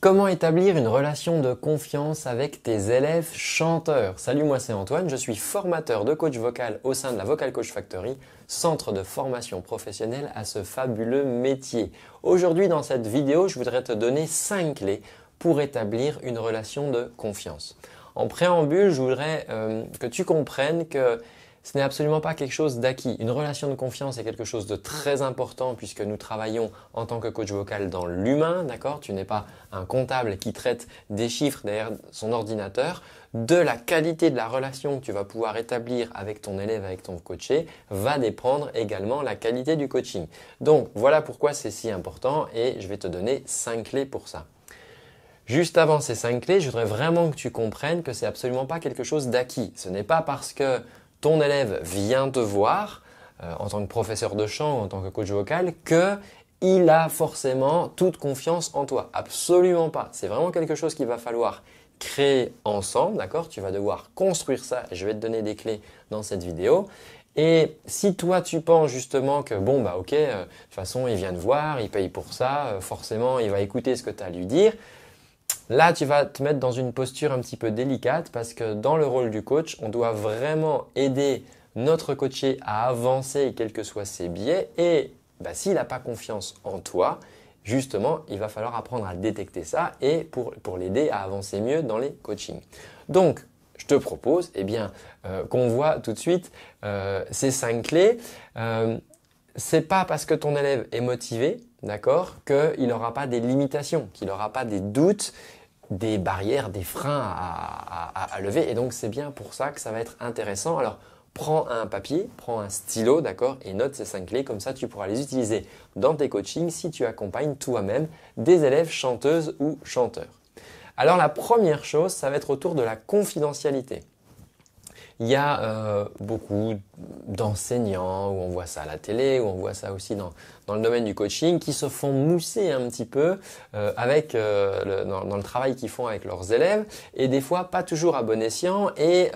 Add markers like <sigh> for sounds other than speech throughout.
Comment établir une relation de confiance avec tes élèves chanteurs Salut, moi c'est Antoine, je suis formateur de coach vocal au sein de la Vocal Coach Factory, centre de formation professionnelle à ce fabuleux métier. Aujourd'hui dans cette vidéo, je voudrais te donner 5 clés pour établir une relation de confiance. En préambule, je voudrais euh, que tu comprennes que ce n'est absolument pas quelque chose d'acquis. Une relation de confiance est quelque chose de très important puisque nous travaillons en tant que coach vocal dans l'humain, d'accord Tu n'es pas un comptable qui traite des chiffres derrière son ordinateur. De la qualité de la relation que tu vas pouvoir établir avec ton élève, avec ton coaché, va dépendre également la qualité du coaching. Donc voilà pourquoi c'est si important et je vais te donner cinq clés pour ça. Juste avant ces cinq clés, je voudrais vraiment que tu comprennes que c'est absolument pas quelque chose d'acquis. Ce n'est pas parce que ton élève vient te voir euh, en tant que professeur de chant, en tant que coach vocal, que il a forcément toute confiance en toi. Absolument pas. C'est vraiment quelque chose qu'il va falloir créer ensemble, d'accord Tu vas devoir construire ça. Je vais te donner des clés dans cette vidéo. Et si toi tu penses justement que bon bah ok, euh, de toute façon il vient te voir, il paye pour ça, euh, forcément il va écouter ce que tu as à lui dire, Là, tu vas te mettre dans une posture un petit peu délicate parce que dans le rôle du coach, on doit vraiment aider notre coaché à avancer, quels que soient ses biais. Et bah, s'il n'a pas confiance en toi, justement, il va falloir apprendre à détecter ça et pour, l'aider à avancer mieux dans les coachings. Donc, je te propose eh bien, euh, qu'on voit tout de suite euh, ces cinq clés. Ce euh, c'est pas parce que ton élève est motivé, d'accord, qu'il n'aura pas des limitations, qu'il n'aura pas des doutes, des barrières, des freins à, lever. Et donc c'est bien pour ça que ça va être intéressant. Alors prends un papier, prends un stylo, d'accord, et note ces cinq clés. Comme ça, tu pourras les utiliser dans tes coachings si tu accompagnes toi-même des élèves chanteuses ou chanteurs. Alors la première chose, ça va être autour de la confidentialité. Il y a euh, beaucoup d'enseignants, où on voit ça à la télé, où on voit ça aussi dans, le domaine du coaching, qui se font mousser un petit peu euh, euh, dans, dans, le travail qu'ils font avec leurs élèves, et des fois pas toujours à bon escient, et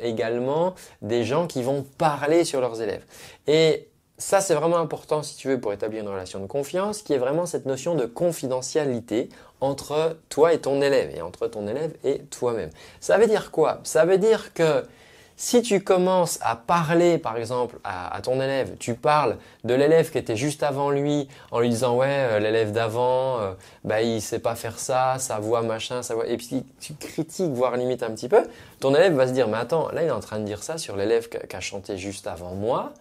également des gens qui vont parler sur leurs élèves. Et ça, c'est vraiment important, si tu veux, pour établir une relation de confiance, qui est vraiment cette notion de confidentialité entre toi et ton élève, et entre ton élève et toi-même. Ça veut dire quoi Ça veut dire que si tu commences à parler, par exemple, à, ton élève, tu parles de l'élève qui était juste avant lui, en lui disant ouais, euh, l'élève d'avant, euh, bah, il bah sait pas faire ça, sa voix machin, sa voix, et puis tu critiques, voire limite un petit peu, ton élève va se dire mais attends, là il est en train de dire ça sur l'élève qui a chanté juste avant moi.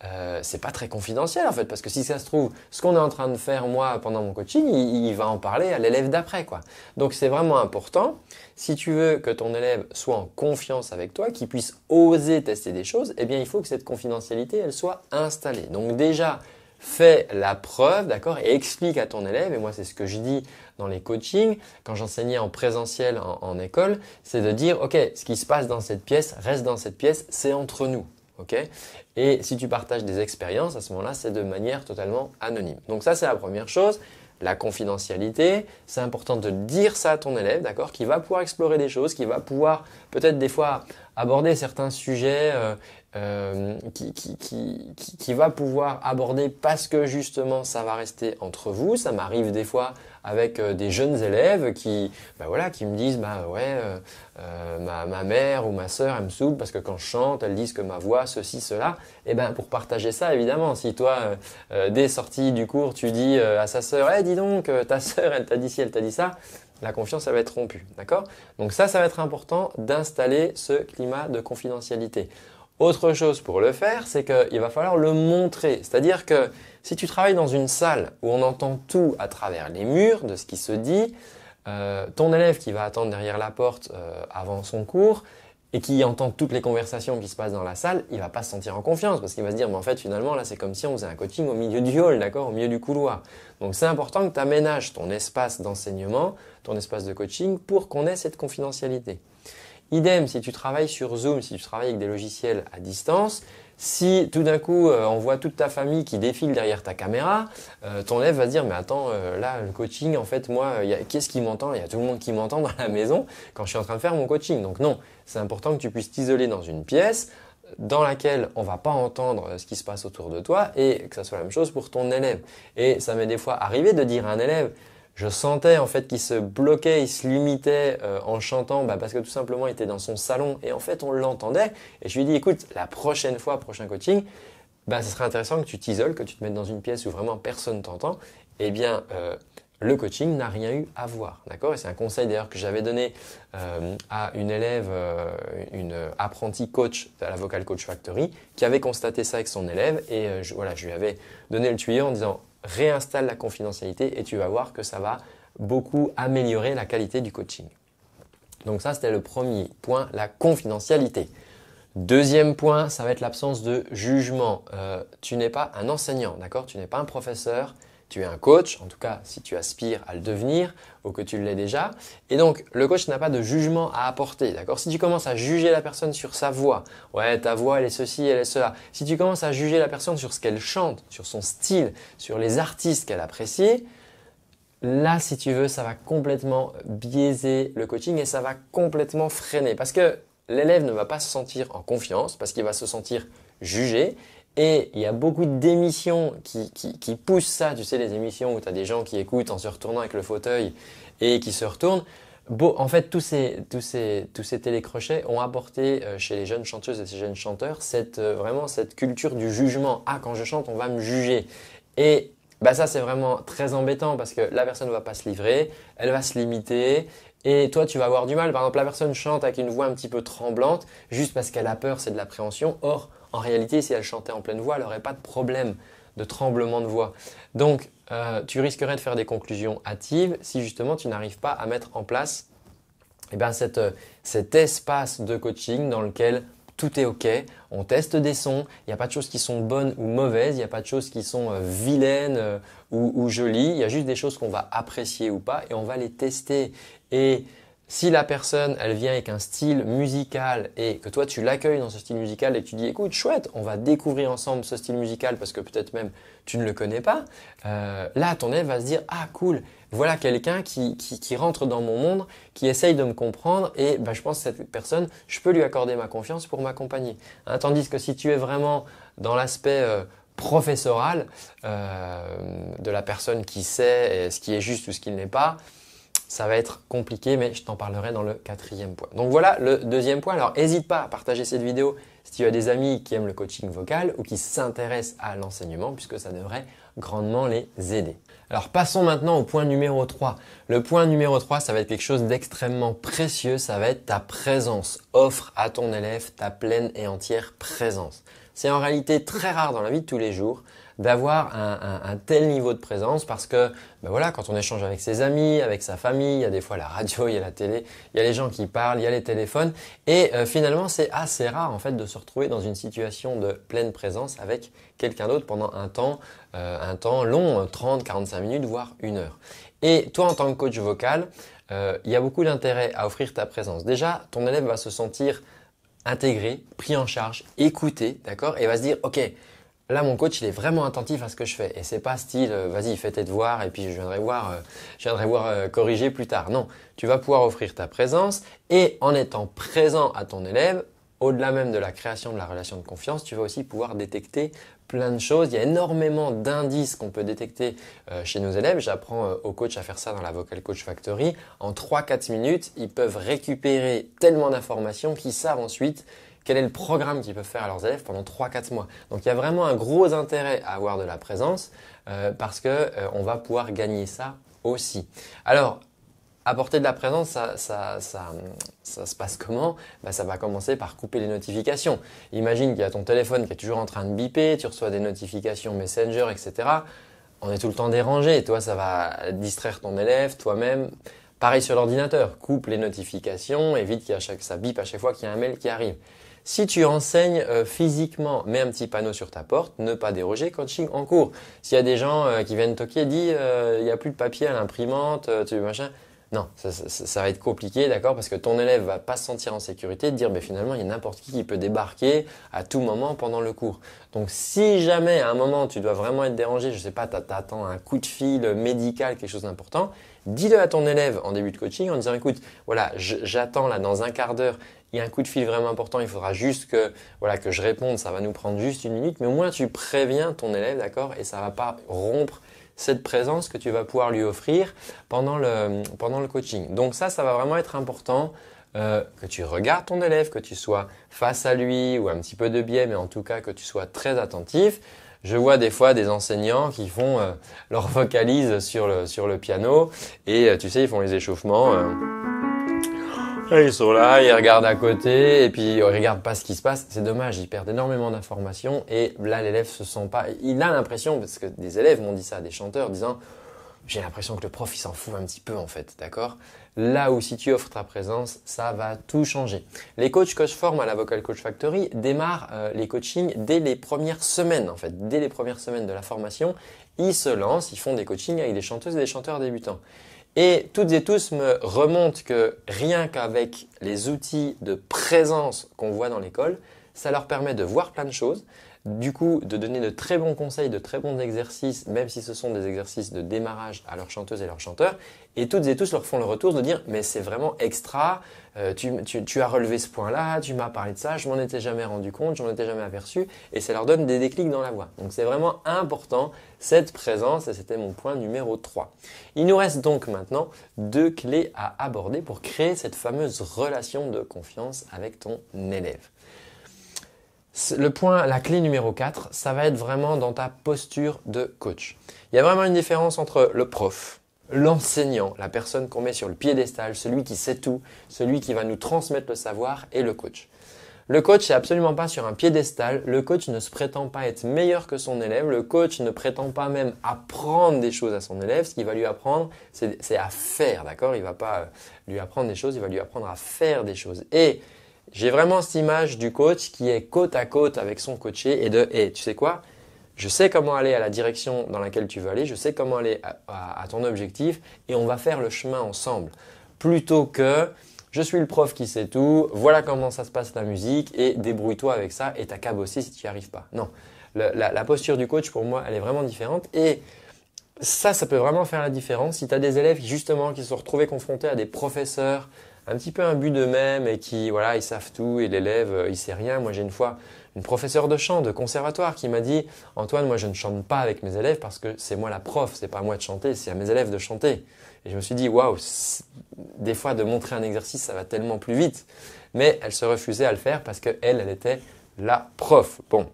Ce euh, c'est pas très confidentiel en fait parce que si ça se trouve ce qu'on est en train de faire moi pendant mon coaching il, il va en parler à l'élève d'après quoi donc c'est vraiment important si tu veux que ton élève soit en confiance avec toi, qu'il puisse oser tester des choses, eh bien, il faut que cette confidentialité, elle soit installée. Donc déjà, fais la preuve, d'accord, et explique à ton élève, et moi c'est ce que je dis dans les coachings, quand j'enseignais en présentiel en, école, c'est de dire, ok, ce qui se passe dans cette pièce reste dans cette pièce, c'est entre nous. ok et si tu partages des expériences, à ce moment-là, c'est de manière totalement anonyme. Donc ça, c'est la première chose la confidentialité, c'est important de dire ça à ton élève, d'accord, qui va pouvoir explorer des choses, qui va pouvoir peut-être des fois aborder certains sujets euh, euh, qui, va pouvoir aborder parce que justement ça va rester entre vous. Ça m'arrive des fois avec euh, des jeunes élèves qui, bah, voilà, qui me disent bah, ouais, euh, ma, mère ou ma sœur elle me saoule parce que quand je chante, elles disent que ma voix ceci cela. Et eh ben pour partager ça évidemment, si toi dès sortie du cours tu dis à sa sœur, hey, eh, dis donc ta <laughs> sœur elle t'a dit ci, elle t'a dit ça, la confiance, elle va être rompue. D'accord Donc ça, ça va être important d'installer ce climat de confidentialité. Autre chose pour le faire, c'est qu'il va falloir le montrer. C'est-à-dire que si tu travailles dans une salle où on entend tout à travers les murs de ce qui se dit, euh, ton élève qui va attendre derrière la porte euh, avant son cours et qui entend toutes les conversations qui se passent dans la salle, il va pas se sentir en confiance parce qu'il va se dire mais en fait finalement là c'est comme si on faisait un coaching au milieu du hall, d'accord, au milieu du couloir. Donc c'est important que tu aménages ton espace d'enseignement, ton espace de coaching pour qu'on ait cette confidentialité. Idem, si tu travailles sur Zoom, si tu travailles avec des logiciels à distance, si tout d'un coup euh, on voit toute ta famille qui défile derrière ta caméra, euh, ton élève va se dire mais attends euh, là le coaching en fait moi qu'est-ce qui m'entend Il y a tout le monde qui m'entend dans la maison quand je suis en train de faire mon coaching. Donc non, c'est important que tu puisses t'isoler dans une pièce dans laquelle on ne va pas entendre ce qui se passe autour de toi et que ça soit la même chose pour ton élève. Et ça m'est des fois arrivé de dire à un élève je sentais en fait qu'il se bloquait, il se limitait euh, en chantant, bah, parce que tout simplement il était dans son salon et en fait on l'entendait. Et je lui ai dit, écoute, la prochaine fois, prochain coaching, bah, ce serait intéressant que tu t'isoles, que tu te mettes dans une pièce où vraiment personne t'entend. Eh bien, euh, le coaching n'a rien eu à voir, c'est un conseil d'ailleurs que j'avais donné euh, à une élève, une apprentie coach à la Vocal Coach Factory, qui avait constaté ça avec son élève, et voilà, je lui avais donné le tuyau en disant réinstalle la confidentialité et tu vas voir que ça va beaucoup améliorer la qualité du coaching. Donc ça, c'était le premier point, la confidentialité. Deuxième point, ça va être l'absence de jugement. Euh, tu n'es pas un enseignant, d'accord Tu n'es pas un professeur, tu es un coach, en tout cas si tu aspires à le devenir ou que tu l'es déjà. Et donc le coach n'a pas de jugement à apporter, d'accord Si tu commences à juger la personne sur sa voix, ouais ta voix elle est ceci, elle est cela. Si tu commences à juger la personne sur ce qu'elle chante, sur son style, sur les artistes qu'elle apprécie, là si tu veux ça va complètement biaiser le coaching et ça va complètement freiner parce que l'élève ne va pas se sentir en confiance parce qu'il va se sentir jugé et il y a beaucoup d'émissions qui, poussent ça, tu sais, les émissions où tu as des gens qui écoutent en se retournant avec le fauteuil et qui se retournent. Bon, en fait, tous ces, tous télécrochets ont apporté euh, chez les jeunes chanteuses et ces jeunes chanteurs cette, euh, vraiment cette culture du jugement. Ah, quand je chante, on va me juger. Et bah, ça, c'est vraiment très embêtant parce que la personne ne va pas se livrer, elle va se limiter et toi, tu vas avoir du mal. Par exemple, la personne chante avec une voix un petit peu tremblante juste parce qu'elle a peur, c'est de l'appréhension. Or, en réalité, si elle chantait en pleine voix, elle n'aurait pas de problème de tremblement de voix. Donc, euh, tu risquerais de faire des conclusions hâtives si justement tu n'arrives pas à mettre en place eh ben, euh, cet espace de coaching dans lequel tout est OK, on teste des sons, il n'y a pas de choses qui sont bonnes ou mauvaises, il n'y a pas de choses qui sont euh, vilaines ou, jolies, il y a juste des choses qu'on va apprécier ou pas et on va les tester. Et si la personne, elle vient avec un style musical et que toi, tu l'accueilles dans ce style musical et tu dis, écoute, chouette, on va découvrir ensemble ce style musical parce que peut-être même tu ne le connais pas, euh, là, ton élève va se dire, ah, cool, voilà quelqu'un qui, qui, rentre dans mon monde, qui essaye de me comprendre et ben, je pense que cette personne, je peux lui accorder ma confiance pour m'accompagner. Hein, tandis que si tu es vraiment dans l'aspect... Euh, professoral euh, de la personne qui sait ce qui est juste ou ce qui n'est pas, ça va être compliqué, mais je t'en parlerai dans le quatrième point. Donc voilà le deuxième point. Alors n'hésite pas à partager cette vidéo si tu as des amis qui aiment le coaching vocal ou qui s'intéressent à l'enseignement, puisque ça devrait grandement les aider. Alors passons maintenant au point numéro 3. Le point numéro 3, ça va être quelque chose d'extrêmement précieux, ça va être ta présence. Offre à ton élève ta pleine et entière présence. C'est en réalité très rare dans la vie de tous les jours d'avoir un, tel niveau de présence parce que ben voilà, quand on échange avec ses amis, avec sa famille, il y a des fois la radio, il y a la télé, il y a les gens qui parlent, il y a les téléphones et euh, finalement c'est assez rare en fait de se retrouver dans une situation de pleine présence avec quelqu'un d'autre pendant un temps, euh, un temps long, 30, euh, 45 minutes, voire une heure. Et toi en tant que coach vocal, il y a beaucoup d'intérêt à offrir ta présence. Déjà, ton élève va se sentir intégré, pris en charge, écouté, d'accord, et va se dire, ok, Là, mon coach, il est vraiment attentif à ce que je fais. Et c'est pas style, euh, vas-y, fais tes devoirs et puis je viendrai voir, euh, je voir euh, corriger plus tard. Non, tu vas pouvoir offrir ta présence et en étant présent à ton élève, au-delà même de la création de la relation de confiance, tu vas aussi pouvoir détecter plein de choses. Il y a énormément d'indices qu'on peut détecter chez nos élèves. J'apprends au coach à faire ça dans la Vocal Coach Factory. En 3-4 minutes, ils peuvent récupérer tellement d'informations qu'ils savent ensuite quel est le programme qu'ils peuvent faire à leurs élèves pendant 3-4 mois. Donc il y a vraiment un gros intérêt à avoir de la présence euh, parce qu'on euh, va pouvoir gagner ça aussi. Alors apporter de la présence, ça, ça, ça, se passe comment ben, Ça va commencer par couper les notifications. Imagine qu'il y a ton téléphone qui est toujours en train de biper, tu reçois des notifications Messenger, etc. On est tout le temps dérangé, toi ça va distraire ton élève, toi-même. Pareil sur l'ordinateur, coupe les notifications, évite que chaque, ça bip à chaque fois qu'il y a un mail qui arrive. Si tu enseignes euh, physiquement, mets un petit panneau sur ta porte, ne pas déroger coaching en cours. S'il y a des gens euh, qui viennent toquer, dis euh, il n'y a plus de papier à l'imprimante, tu machin. Non, ça, va être compliqué, d'accord Parce que ton élève va pas se sentir en sécurité de dire, mais finalement, il y a n'importe qui qui peut débarquer à tout moment pendant le cours. Donc, si jamais à un moment tu dois vraiment être dérangé, je ne sais pas, tu attends un coup de fil médical, quelque chose d'important, dis-le à ton élève en début de coaching en disant, écoute, voilà, j'attends là dans un quart d'heure, il y a un coup de fil vraiment important, il faudra juste que, voilà, que je réponde, ça va nous prendre juste une minute, mais au moins tu préviens ton élève, d'accord Et ça va pas rompre cette présence que tu vas pouvoir lui offrir pendant le, coaching. Donc ça, ça va vraiment être important. Euh, que tu regardes ton élève, que tu sois face à lui ou un petit peu de biais, mais en tout cas que tu sois très attentif. Je vois des fois des enseignants qui font euh, <laughs> leur vocalise sur le, piano et euh, tu sais, ils font les échauffements. Ah, ils sont là, ils regardent à côté et puis ils regardent pas ce qui se passe. C'est dommage, ils perdent énormément d'informations et là l'élève se sent pas. Il a l'impression, parce que des élèves m'ont dit ça, des chanteurs disant j'ai l'impression que le prof il s'en fout un petit peu en fait, d'accord Là où si tu offres ta présence, ça va tout changer. Les coachs que forme à la Vocal Coach Factory démarrent euh, les coachings dès les premières semaines en fait, dès les premières semaines de la formation, ils se lancent, ils font des coachings avec des chanteuses et des chanteurs débutants. Et toutes et tous me remontent que rien qu'avec les outils de présence qu'on voit dans l'école, ça leur permet de voir plein de choses, du coup de donner de très bons conseils, de très bons exercices, même si ce sont des exercices de démarrage à leurs chanteuses et leurs chanteurs. Et toutes et tous leur font le retour de dire mais c'est vraiment extra, euh, tu, as relevé ce point-là, tu m'as parlé de ça, je m'en étais jamais rendu compte, je m'en étais jamais aperçu, et ça leur donne des déclics dans la voix. Donc c'est vraiment important cette présence, et c'était mon point numéro 3. Il nous reste donc maintenant deux clés à aborder pour créer cette fameuse relation de confiance avec ton élève le point, la clé numéro 4, ça va être vraiment dans ta posture de coach. Il y a vraiment une différence entre le prof, l'enseignant, la personne qu'on met sur le piédestal, celui qui sait tout, celui qui va nous transmettre le savoir et le coach. Le coach n'est absolument pas sur un piédestal, le coach ne se prétend pas être meilleur que son élève, le coach ne prétend pas même apprendre des choses à son élève, ce qu'il va lui apprendre, c'est à faire, d'accord Il ne va pas lui apprendre des choses, il va lui apprendre à faire des choses. Et j'ai vraiment cette image du coach qui est côte à côte avec son coaché et de tu sais quoi Je sais comment aller à la direction dans laquelle tu veux aller, je sais comment aller à, ton objectif et on va faire le chemin ensemble plutôt que je suis le prof qui sait tout, voilà comment ça se passe ta musique et débrouille-toi avec ça et qu'à bosser si tu n'y arrives pas. Non, la, la, posture du coach pour moi elle est vraiment différente et ça, ça peut vraiment faire la différence si tu as des élèves justement qui se sont retrouvés confrontés à des professeurs un petit peu un but d'eux-mêmes et qui, voilà, ils savent tout et l'élève, euh, il sait rien. Moi, j'ai une fois une professeure de chant de conservatoire qui m'a dit Antoine, moi, je ne chante pas avec mes élèves parce que c'est moi la prof, c'est pas à moi de chanter, c'est à mes élèves de chanter. Et je me suis dit waouh, des fois de montrer un exercice, ça va tellement plus vite. Mais elle se refusait à le faire parce qu'elle, elle était la prof. Bon,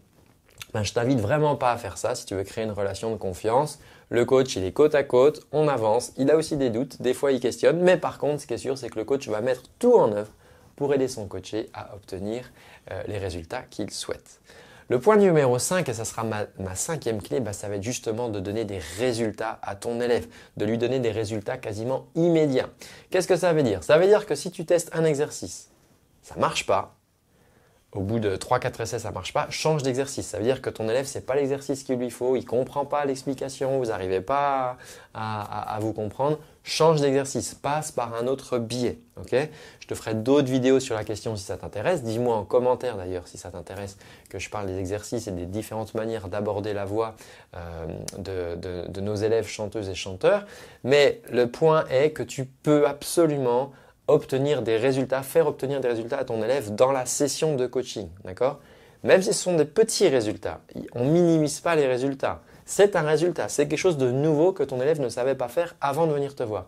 ben, je t'invite vraiment pas à faire ça si tu veux créer une relation de confiance. Le coach, il est côte à côte, on avance, il a aussi des doutes, des fois il questionne, mais par contre, ce qui est sûr, c'est que le coach va mettre tout en œuvre pour aider son coaché à obtenir euh, les résultats qu'il souhaite. Le point numéro 5, et ça sera ma, cinquième clé, bah, ça va être justement de donner des résultats à ton élève, de lui donner des résultats quasiment immédiats. Qu'est-ce que ça veut dire Ça veut dire que si tu testes un exercice, ça ne marche pas, au bout de 3-4 essais, ça marche pas, change d'exercice. Ça veut dire que ton élève, c'est pas l'exercice qu'il lui faut, il ne comprend pas l'explication, vous n'arrivez pas à, vous comprendre. Change d'exercice, passe par un autre biais. je te ferai d'autres vidéos sur la question si ça t'intéresse. Dis-moi en commentaire d'ailleurs si ça t'intéresse que je parle des exercices et des différentes manières d'aborder la voix euh, de nos élèves chanteuses et chanteurs. Mais le point est que tu peux absolument obtenir des résultats, faire obtenir des résultats à ton élève dans la session de coaching, d'accord Même si ce sont des petits résultats, on ne minimise pas les résultats. C'est un résultat, c'est quelque chose de nouveau que ton élève ne savait pas faire avant de venir te voir.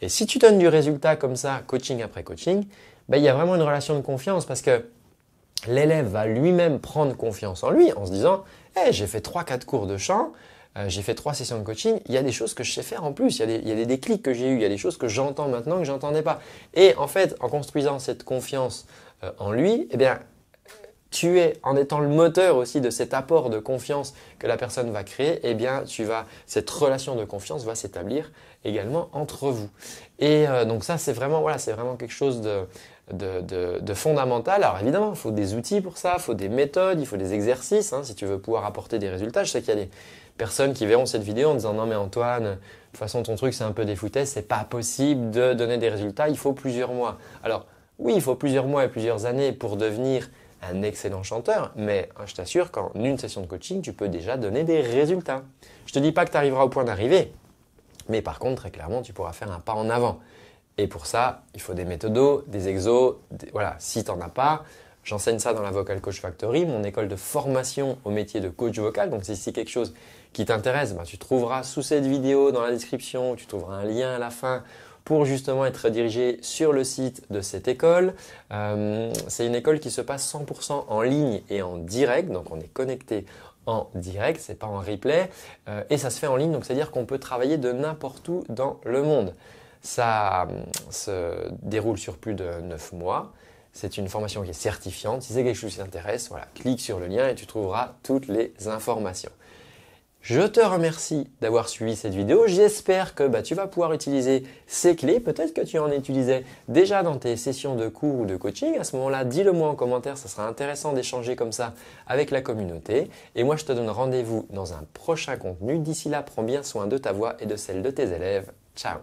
Et si tu donnes du résultat comme ça, coaching après coaching, ben, il y a vraiment une relation de confiance parce que l'élève va lui-même prendre confiance en lui en se disant hey, eh, j'ai fait 3-4 cours de chant, euh, j'ai fait trois sessions de coaching. Il y a des choses que je sais faire en plus. Il y a des, déclics que j'ai eu. Il y a des choses que j'entends maintenant que je n'entendais pas. Et en fait, en construisant cette confiance euh, en lui, eh bien, tu es, en étant le moteur aussi de cet apport de confiance que la personne va créer, eh bien, cette relation de confiance va s'établir également entre vous. Et euh, donc ça, c'est vraiment, quelque chose de, fondamental. Alors évidemment, il faut des outils pour ça, il faut des méthodes, il faut des exercices, hein, si tu veux pouvoir apporter des résultats. Je sais qu'il y a des, personnes qui verront cette vidéo en disant non mais Antoine, de toute façon ton truc c'est un peu des foutaises, c'est pas possible de donner des résultats, il faut plusieurs mois. Alors oui, il faut plusieurs mois et plusieurs années pour devenir un excellent chanteur, mais hein, je t'assure qu'en une session de coaching, tu peux déjà donner des résultats. Je te dis pas que tu arriveras au point d'arriver, mais par contre, très clairement, tu pourras faire un pas en avant. Et pour ça, il faut des méthodos, des exos, voilà, si tu n'en as pas, J'enseigne ça dans la Vocal Coach Factory, mon école de formation au métier de coach vocal. Donc si c'est quelque chose qui t'intéresse, ben, tu trouveras sous cette vidéo dans la description, tu trouveras un lien à la fin pour justement être dirigé sur le site de cette école. Euh, c'est une école qui se passe 100% en ligne et en direct, donc on est connecté en direct, c'est pas en replay, euh, et ça se fait en ligne, donc c'est-à-dire qu'on peut travailler de n'importe où dans le monde. Ça euh, se déroule sur plus de 9 mois. C'est une formation qui est certifiante. Si c'est quelque chose qui t'intéresse, voilà, clique sur le lien et tu trouveras toutes les informations. Je te remercie d'avoir suivi cette vidéo. J'espère que bah, tu vas pouvoir utiliser ces clés. Peut-être que tu en utilisais déjà dans tes sessions de cours ou de coaching. À ce moment-là, dis-le moi en commentaire. Ça sera intéressant d'échanger comme ça avec la communauté. Et moi, je te donne rendez-vous dans un prochain contenu. D'ici là, prends bien soin de ta voix et de celle de tes élèves. Ciao